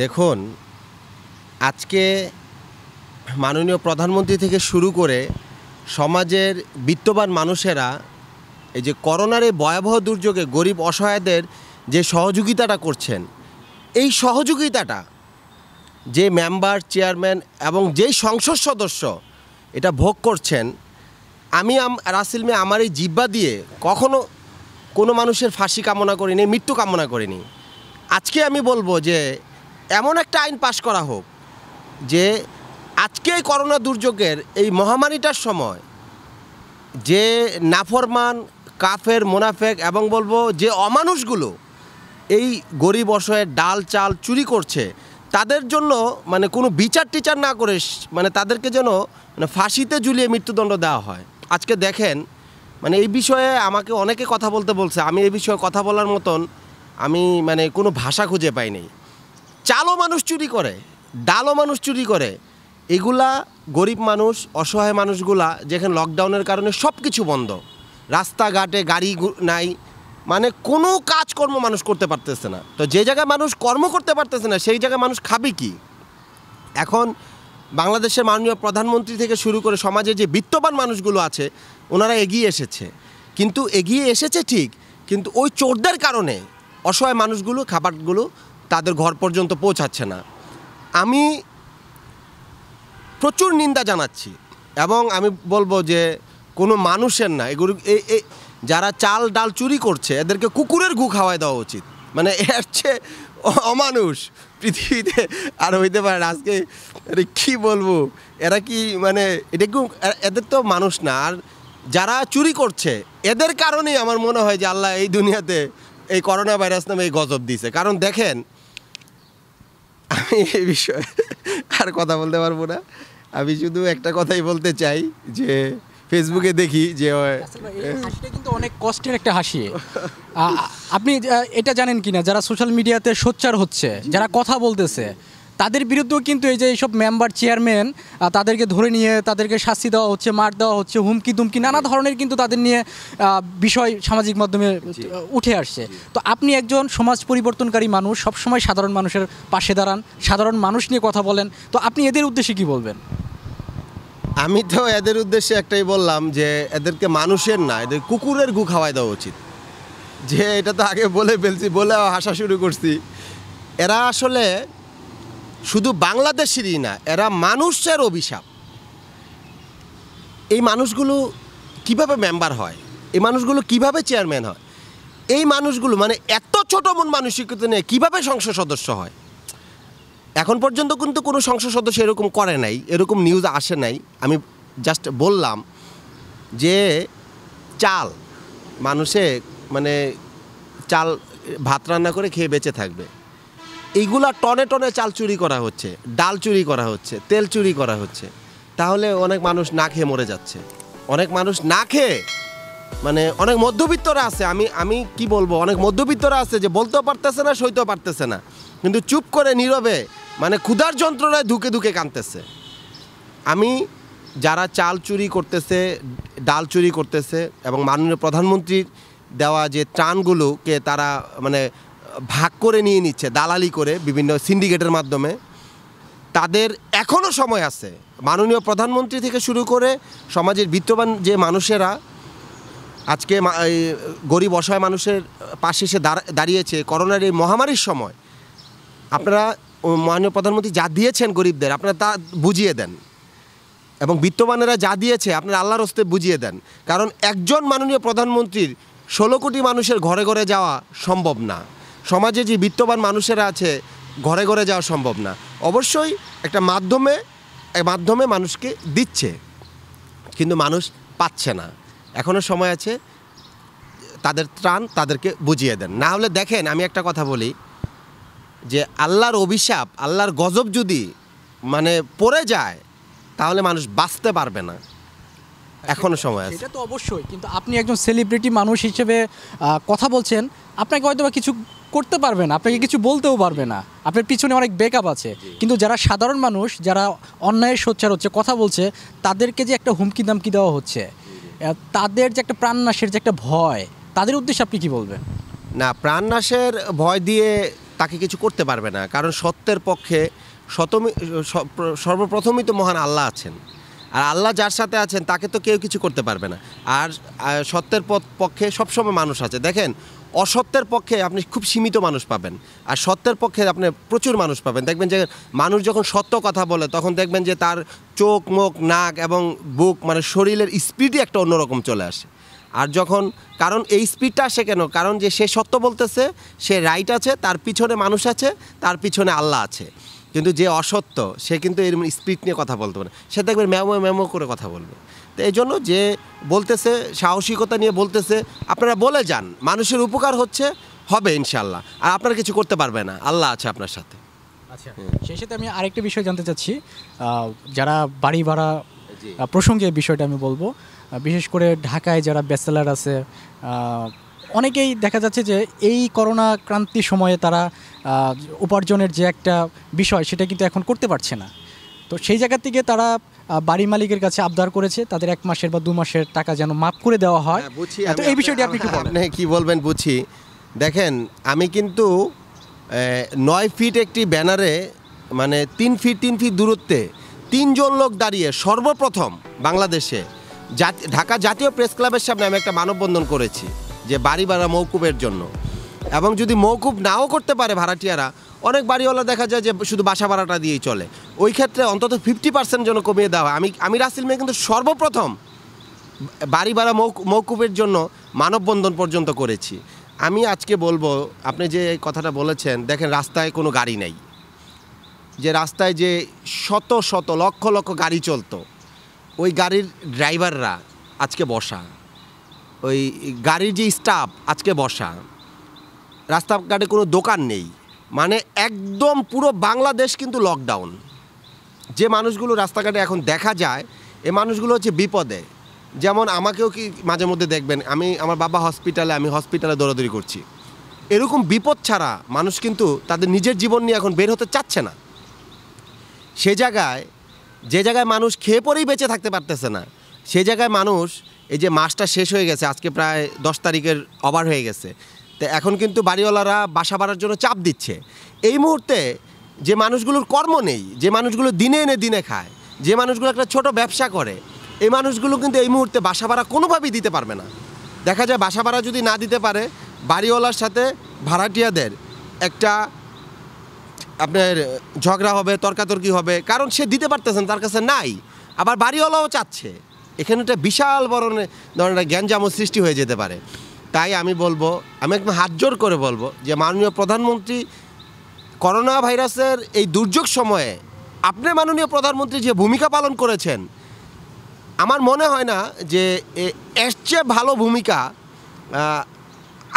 দেখুন আজকে মাননীয় প্রধানমন্ত্রী থেকে শুরু করে সমাজের বিত্তবান মানুষেরা এই যে করোনার এই ভয়াবহ দুর্যোগে গরিব অসহায়দের যে সহযোগিতাটা করছেন এই সহযোগিতাটা যে মেম্বার চেয়ারম্যান এবং যেই সংসদ সদস্য এটা ভোগ করছেন আমি রাসিল মেয়ে আমার এই জিব্বা দিয়ে কখনো কোনো মানুষের ফাঁসি কামনা করিনি মৃত্যু কামনা করিনি আজকে আমি বলবো যে এমন একটা আইন পাশ করা হোক যে আজকে এই করোনা দুর্যোগের এই মহামারীটার সময় যে নাফরমান কাফের মোনাফেক এবং বলবো যে অমানুষগুলো এই গরিব অসহায় ডাল চাল চুরি করছে তাদের জন্য মানে কোনো বিচার টিচার না করে মানে তাদেরকে যেন মানে ফাঁসিতে ঝুলিয়ে মৃত্যুদণ্ড দেওয়া হয় আজকে দেখেন মানে এই বিষয়ে আমাকে অনেকে কথা বলতে বলছে আমি এই বিষয়ে কথা বলার মতন আমি মানে কোনো ভাষা খুঁজে পাইনি চালও মানুষ চুরি করে ডালও মানুষ চুরি করে এগুলা গরিব মানুষ অসহায় মানুষগুলা যেখানে লকডাউনের কারণে সব কিছু বন্ধ রাস্তাঘাটে গাড়ি নাই মানে কোনো কাজকর্ম মানুষ করতে পারতেছে না তো যে জায়গায় মানুষ কর্ম করতে পারতেছে না সেই জায়গায় মানুষ খাবে কি এখন বাংলাদেশের মাননীয় প্রধানমন্ত্রী থেকে শুরু করে সমাজে যে বিত্তবান মানুষগুলো আছে ওনারা এগিয়ে এসেছে কিন্তু এগিয়ে এসেছে ঠিক কিন্তু ওই চোরদের কারণে অসহায় মানুষগুলো খাবারগুলো তাদের ঘর পর্যন্ত পৌঁছাচ্ছে না আমি প্রচুর নিন্দা জানাচ্ছি এবং আমি বলবো যে কোনো মানুষের না এগুলো এই যারা চাল ডাল চুরি করছে এদেরকে কুকুরের ঘু খাওয়াই দেওয়া উচিত মানে এর চেয়ে অমানুষ পৃথিবীতে আর হইতে পারে না আজকে কি বলবো এরা কি মানে এটা এদের তো মানুষ না আর যারা চুরি করছে এদের কারণেই আমার মনে হয় যে আল্লাহ এই দুনিয়াতে এই করোনা ভাইরাস নামে এই গজব দিছে কারণ দেখেন আমি এ বিষয়ে আর কথা বলতে পারবো না আমি শুধু একটা কথাই বলতে চাই যে ফেসবুকে দেখি যে কিন্তু অনেক কষ্টের একটা হাসি আপনি এটা জানেন কিনা যারা সোশ্যাল মিডিয়াতে সোচ্চার হচ্ছে যারা কথা বলতেছে তাদের বিরুদ্ধেও কিন্তু এই যে এইসব মেম্বার চেয়ারম্যান তাদেরকে ধরে নিয়ে তাদেরকে শাস্তি দেওয়া হচ্ছে মার দেওয়া হচ্ছে হুমকি দুমকি নানা ধরনের কিন্তু তাদের নিয়ে বিষয় সামাজিক মাধ্যমে উঠে আসছে তো আপনি একজন সমাজ পরিবর্তনকারী মানুষ সবসময় সাধারণ মানুষের পাশে দাঁড়ান সাধারণ মানুষ নিয়ে কথা বলেন তো আপনি এদের উদ্দেশ্যে কি বলবেন আমি তো এদের উদ্দেশ্যে একটাই বললাম যে এদেরকে মানুষের না এদের কুকুরের গু খাওয়াই দেওয়া উচিত যে এটা তো আগে বলে ফেলছি বলে হাসা শুরু করছি এরা আসলে শুধু বাংলাদেশেরই না এরা মানুষের অভিশাপ এই মানুষগুলো কিভাবে মেম্বার হয় এই মানুষগুলো কিভাবে চেয়ারম্যান হয় এই মানুষগুলো মানে এত ছোট মন মানসিকতা নিয়ে কীভাবে সংসদ সদস্য হয় এখন পর্যন্ত কিন্তু কোনো সংসদ সদস্য এরকম করে নাই এরকম নিউজ আসে নাই আমি জাস্ট বললাম যে চাল মানুষে মানে চাল ভাত রান্না করে খেয়ে বেঁচে থাকবে এইগুলা টনে টনে চাল চুরি করা হচ্ছে ডাল চুরি করা হচ্ছে তেল চুরি করা হচ্ছে তাহলে অনেক মানুষ না খেয়ে মরে যাচ্ছে অনেক মানুষ না খেয়ে মানে অনেক মধ্যবিত্তরা আছে আমি আমি কি বলবো অনেক মধ্যবিত্তরা আছে যে বলতেও পারতেছে না সইতেও পারতেছে না কিন্তু চুপ করে নীরবে মানে ক্ষুধার যন্ত্রণায় ধুকে ধুকে কাঁদতেছে আমি যারা চাল চুরি করতেছে ডাল চুরি করতেছে এবং মাননীয় প্রধানমন্ত্রীর দেওয়া যে ত্রাণগুলোকে তারা মানে ভাগ করে নিয়ে নিচ্ছে দালালি করে বিভিন্ন সিন্ডিকেটের মাধ্যমে তাদের এখনও সময় আছে মাননীয় প্রধানমন্ত্রী থেকে শুরু করে সমাজের বিত্তবান যে মানুষেরা আজকে গরিব অসহায় মানুষের পাশে এসে দাঁড়িয়েছে করোনার এই মহামারীর সময় আপনারা মাননীয় প্রধানমন্ত্রী যা দিয়েছেন গরিবদের আপনারা তা বুঝিয়ে দেন এবং বিত্তবানেরা যা দিয়েছে আপনারা আল্লাহর হস্তে বুঝিয়ে দেন কারণ একজন মাননীয় প্রধানমন্ত্রীর ষোলো কোটি মানুষের ঘরে ঘরে যাওয়া সম্ভব না সমাজে যে বিত্তবান মানুষেরা আছে ঘরে ঘরে যাওয়া সম্ভব না অবশ্যই একটা মাধ্যমে মাধ্যমে মানুষকে দিচ্ছে কিন্তু মানুষ পাচ্ছে না এখনও সময় আছে তাদের ত্রাণ তাদেরকে বুঝিয়ে দেন না হলে দেখেন আমি একটা কথা বলি যে আল্লাহর অভিশাপ আল্লাহর গজব যদি মানে পড়ে যায় তাহলে মানুষ বাঁচতে পারবে না এখনো সময় আছে এটা তো অবশ্যই কিন্তু আপনি একজন সেলিব্রিটি মানুষ হিসেবে কথা বলছেন আপনাকে হয়তো কিছু করতে পারবে না আপনাকে কিছু বলতেও পারবে না আপনার পিছনে অনেক বেকআপ আছে কিন্তু যারা সাধারণ মানুষ যারা অন্যায়ের সোচ্চার হচ্ছে কথা বলছে তাদেরকে যে একটা হুমকি দামকি দেওয়া হচ্ছে তাদের যে একটা প্রাণনাশের যে একটা ভয় তাদের উদ্দেশ্যে আপনি কি বলবেন না প্রাণনাশের ভয় দিয়ে তাকে কিছু করতে পারবে না কারণ সত্যের পক্ষে শতমি সর্বপ্রথমই তো মহান আল্লাহ আছেন আর আল্লাহ যার সাথে আছেন তাকে তো কেউ কিছু করতে পারবে না আর সত্যের পক্ষে সবসময় মানুষ আছে দেখেন অসত্যের পক্ষে আপনি খুব সীমিত মানুষ পাবেন আর সত্যের পক্ষে আপনি প্রচুর মানুষ পাবেন দেখবেন যে মানুষ যখন সত্য কথা বলে তখন দেখবেন যে তার চোখ মুখ নাক এবং বুক মানে শরীরের স্পিডই একটা অন্যরকম চলে আসে আর যখন কারণ এই স্পিডটা আসে কেন কারণ যে সে সত্য বলতেছে সে রাইট আছে তার পিছনে মানুষ আছে তার পিছনে আল্লাহ আছে কিন্তু যে অসত্য সে কিন্তু এরকম স্পিড নিয়ে কথা বলতে পারে সে দেখবেন ম্যামো ম্যামো করে কথা বলবে তো এই জন্য যে বলতেছে সাহসিকতা নিয়ে বলতেছে আপনারা বলে যান মানুষের উপকার হচ্ছে হবে ইনশাল্লাহ আর আপনারা কিছু করতে পারবে না আল্লাহ আছে আপনার সাথে আচ্ছা সেই সাথে আমি আরেকটা বিষয় জানতে চাচ্ছি যারা বাড়ি ভাড়া প্রসঙ্গে বিষয়টা আমি বলবো বিশেষ করে ঢাকায় যারা ব্যাচেলার আছে অনেকেই দেখা যাচ্ছে যে এই করোনা ক্রান্তি সময়ে তারা উপার্জনের যে একটা বিষয় সেটা কিন্তু এখন করতে পারছে না তো সেই জায়গা থেকে তারা বাড়ি মালিকের কাছে আবদার করেছে তাদের এক মাসের বা দু মাসের টাকা যেন মাফ করে দেওয়া হয় হ্যাঁ, তো এই বিষয়টি আপনি কি বলেন কি বলবেন বুঝি দেখেন আমি কিন্তু নয় ফিট একটি ব্যানারে মানে তিন ফিট তিন ফিট দূরত্বে তিনজন লোক দাঁড়িয়ে সর্বপ্রথম বাংলাদেশে জাতি ঢাকা জাতীয় প্রেস ক্লাবের সামনে আমি একটা মানববন্ধন করেছি যে বাড়ি ভাড়া মৌকুবের জন্য এবং যদি মৌকুব নাও করতে পারে ভাড়াটিয়ারা অনেক বাড়িওয়ালা দেখা যায় যে শুধু বাসা ভাড়াটা দিয়েই চলে ওই ক্ষেত্রে অন্তত ফিফটি পার্সেন্ট যেন কমিয়ে দেওয়া হয় আমি আমি রাসেল মেয়ে কিন্তু সর্বপ্রথম বাড়ি ভাড়া মৌকুপের জন্য মানববন্ধন পর্যন্ত করেছি আমি আজকে বলবো আপনি যে কথাটা বলেছেন দেখেন রাস্তায় কোনো গাড়ি নেই যে রাস্তায় যে শত শত লক্ষ লক্ষ গাড়ি চলতো ওই গাড়ির ড্রাইভাররা আজকে বসা ওই গাড়ির যে স্টাফ আজকে বসা রাস্তাঘাটে কোনো দোকান নেই মানে একদম পুরো বাংলাদেশ কিন্তু লকডাউন যে মানুষগুলো রাস্তাঘাটে এখন দেখা যায় এ মানুষগুলো হচ্ছে বিপদে যেমন আমাকেও কি মাঝে মধ্যে দেখবেন আমি আমার বাবা হসপিটালে আমি হসপিটালে দৌড়াদৌড়ি করছি এরকম বিপদ ছাড়া মানুষ কিন্তু তাদের নিজের জীবন নিয়ে এখন বের হতে চাচ্ছে না সে জায়গায় যে জায়গায় মানুষ খেয়ে পরেই বেঁচে থাকতে পারতেছে না সে জায়গায় মানুষ এই যে মাসটা শেষ হয়ে গেছে আজকে প্রায় দশ তারিখের ওভার হয়ে গেছে তো এখন কিন্তু বাড়িওয়ালারা বাসা বাড়ার জন্য চাপ দিচ্ছে এই মুহূর্তে যে মানুষগুলোর কর্ম নেই যে মানুষগুলো দিনে এনে দিনে খায় যে মানুষগুলো একটা ছোট ব্যবসা করে এই মানুষগুলো কিন্তু এই মুহূর্তে বাসা ভাড়া কোনোভাবেই দিতে পারবে না দেখা যায় বাসা ভাড়া যদি না দিতে পারে বাড়িওয়ালার সাথে ভাড়াটিয়াদের একটা আপনার ঝগড়া হবে তর্কাতর্কি হবে কারণ সে দিতে পারতেছেন তার কাছে নাই আবার বাড়িওয়ালাও চাচ্ছে এখানে একটা বিশাল বড় ধরনের গ্যাঞ্জামও সৃষ্টি হয়ে যেতে পারে তাই আমি বলবো আমি একদম হাত জোর করে বলবো যে মাননীয় প্রধানমন্ত্রী করোনা ভাইরাসের এই দুর্যোগ সময়ে আপনি মাননীয় প্রধানমন্ত্রী যে ভূমিকা পালন করেছেন আমার মনে হয় না যে এর চেয়ে ভালো ভূমিকা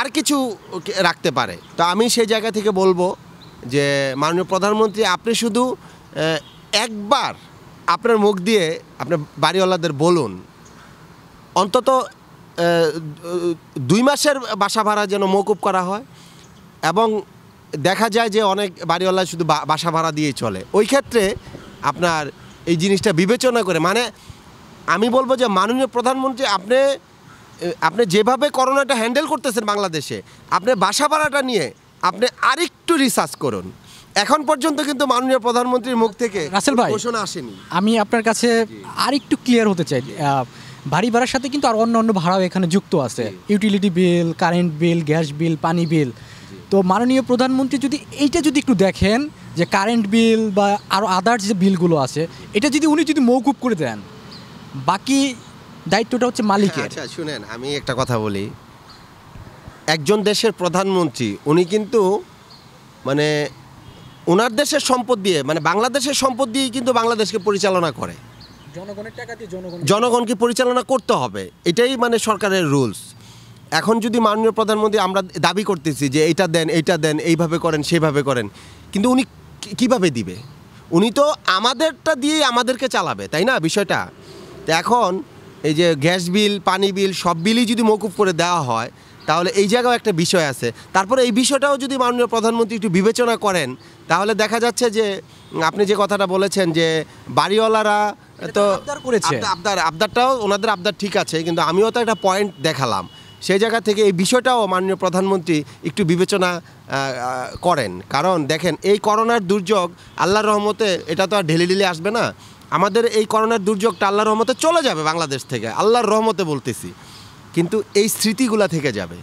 আর কিছু রাখতে পারে তো আমি সেই জায়গা থেকে বলবো যে মাননীয় প্রধানমন্ত্রী আপনি শুধু একবার আপনার মুখ দিয়ে আপনার বাড়িওয়ালাদের বলুন অন্তত দুই মাসের বাসা ভাড়া যেন মৌকুব করা হয় এবং দেখা যায় যে অনেক বাড়িওয়ালা শুধু বাসা ভাড়া দিয়ে চলে ওই ক্ষেত্রে আপনার এই জিনিসটা বিবেচনা করে মানে আমি বলবো যে মাননীয় প্রধানমন্ত্রী আপনি আপনি যেভাবে করোনাটা হ্যান্ডেল করতেছেন বাংলাদেশে আপনি বাসা ভাড়াটা নিয়ে আপনি আরেকটু রিসার্চ করুন এখন পর্যন্ত কিন্তু মাননীয় প্রধানমন্ত্রীর মুখ থেকে ঘোষণা আসেনি আমি আপনার কাছে আরেকটু ক্লিয়ার হতে চাই বাড়ি ভাড়ার সাথে কিন্তু আর অন্য অন্য ভাড়াও এখানে যুক্ত আছে utility bill current bill gas bill পানি বিল তো মাননীয় প্রধানমন্ত্রী যদি এইটা যদি একটু দেখেন যে কারেন্ট বিল বা আরও আদার্স যে বিলগুলো আছে এটা যদি উনি যদি মৌকুব করে দেন বাকি দায়িত্বটা হচ্ছে মালিকের আচ্ছা শুনেন আমি একটা কথা বলি একজন দেশের প্রধানমন্ত্রী উনি কিন্তু মানে ওনার দেশের সম্পদ দিয়ে মানে বাংলাদেশের সম্পদ দিয়ে কিন্তু বাংলাদেশকে পরিচালনা করে জনগণকে পরিচালনা করতে হবে এটাই মানে সরকারের রুলস এখন যদি মাননীয় প্রধানমন্ত্রী আমরা দাবি করতেছি যে এটা দেন এটা দেন এইভাবে করেন সেভাবে করেন কিন্তু উনি কিভাবে দিবে উনি তো আমাদেরটা দিয়েই আমাদেরকে চালাবে তাই না বিষয়টা তো এখন এই যে গ্যাস বিল পানি বিল সব বিলই যদি মকুব করে দেওয়া হয় তাহলে এই জায়গাও একটা বিষয় আছে তারপরে এই বিষয়টাও যদি মাননীয় প্রধানমন্ত্রী একটু বিবেচনা করেন তাহলে দেখা যাচ্ছে যে আপনি যে কথাটা বলেছেন যে বাড়িওয়ালারা তো করেছে আবদার আবদারটাও ওনাদের আবদার ঠিক আছে কিন্তু আমিও তো একটা পয়েন্ট দেখালাম সেই জায়গা থেকে এই বিষয়টাও মাননীয় প্রধানমন্ত্রী একটু বিবেচনা করেন কারণ দেখেন এই করোনার দুর্যোগ আল্লাহর রহমতে এটা তো আর ঢেলে ঢেলে আসবে না আমাদের এই করোনার দুর্যোগটা আল্লাহর রহমতে চলে যাবে বাংলাদেশ থেকে আল্লাহর রহমতে বলতেছি কিন্তু এই স্মৃতিগুলা থেকে যাবে